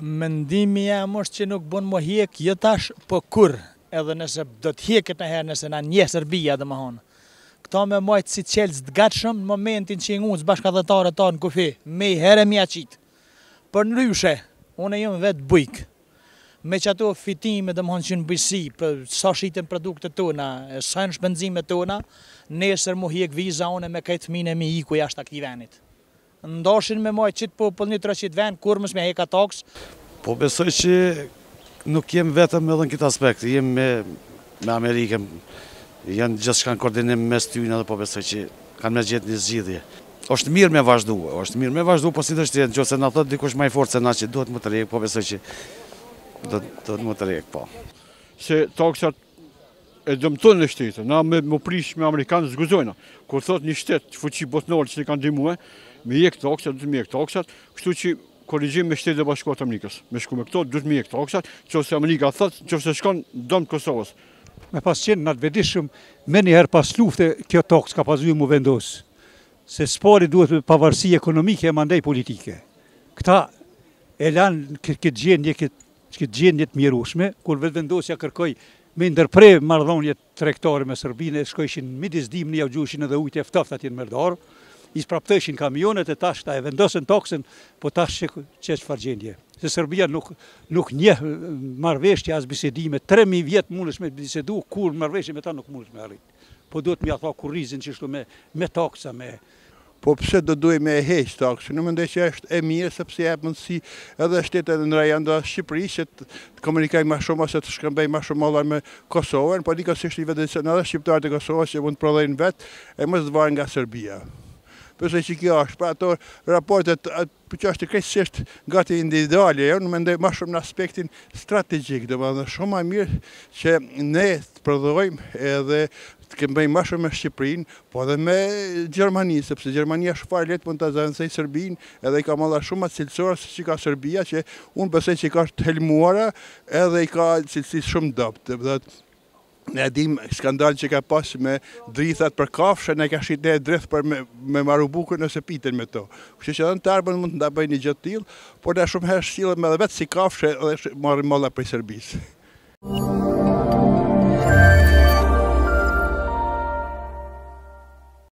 Mëndimi jam është që nuk bën më hjekë jo tash, po kur, edhe nëse do të hjekët në herë nëse në një Serbia dhe më honë. Këta me mëjtë si qelës të gatshëm në momentin që i ngunë zë ta në kufi, me i herë mja qitë. Për në ryshe, unë e jëmë vetë bujkë, me që ato fitime dhe më honë që në bëjësi, për sa shqitën produkte të tona, e sa në shpenzime të tona, nësër më hjekë viza unë me këtë minë e mi i ku jashtë aktivenit ndoshin me moj qitë po, po një të rëqit kur mësë me heka toks. Po besoj që nuk jem vetëm edhe në këtë aspekt, jem me Amerike, janë gjithë shkanë koordinim me styjnë edhe po besoj që kanë me gjithë një zgjidhje. Oshtë mirë me vazhdu, oshtë mirë me vazhdu, po si të shtjenë, që se në thotë dikush maj forë se na që duhet më të rejkë, po besoj që duhet më të rejkë, po. Se takësat e dëmëton në shtetë, na me më prish me Amerikanë zguzojna, kur thotë një shtetë që fuqi botënorë që në kanë dimuhe, me jek toksat, du të mjek toksat, kështu që korrigjim me shtetë e bashkohat të Amerikës. Me shku me këto, du të mjek toksat, që ose Amerika thëtë, që ose shkon, dëmë të Kosovës. Me pas qenë në të vedishëm, me njëherë pas lufte, kjo toks ka pasu mu vendosë, se spori duhet pavarësi ekonomike e mandej politike. Këta e lanë këtë gjendje, këtë gjendje të kur vendosja kërkoj me ndërpre mardhonje trektore me Sërbine, shkojshin midis dimni, ja u edhe ujtë eftofta tjenë mërdorë, i spraptëshin kamionet e tash e vendosin toksin, po tash që që që fargjendje. Se Serbia nuk, nuk një marveshtja as bisedime, 3.000 vjetë mullësh me bisedu, kur marveshtja me ta nuk mullësh me arrit. Po duhet mja tha kurizin që shtu me, me toksa, me... Po pse do duhe me e heqë toksin? Në mëndë që është e mirë, sepse e si edhe shtetet në rajon dhe Shqipëri, që të komunikaj ma shumë, ose të shkëmbej ma shumë allar me Kosovën, po dikës ishtë i vetë edhe Shqiptarët e Kosovës që mund të prodhejnë vetë, e mësë dëvarë nga Serbia përse që kjo është, pra ato raportet për që është të gati që është individuale, e unë më ma shumë në aspektin strategik, dhe më në shumë më mirë që ne të prodhojmë edhe të kemë bëjmë ma shumë me Shqiprinë, po dhe me Gjermani, sepse Gjermani është farë letë për në të zanësej Serbinë, edhe i ka dha shumë atë cilësora se që ka Serbia, që unë përse që i ka të helmuara, edhe i ka cilësi shumë dëpt. Ne edhim skandal që ka pas me drithat për kafshë, ne ka shqit ne drith për me maru bukur nëse pitin me to. Kështë që dhe në tarbën mund të nda bëjnë një t'ilë, por da shumë herë shqilë me dhe vetë si kafshë dhe marim molla për i Serbisë.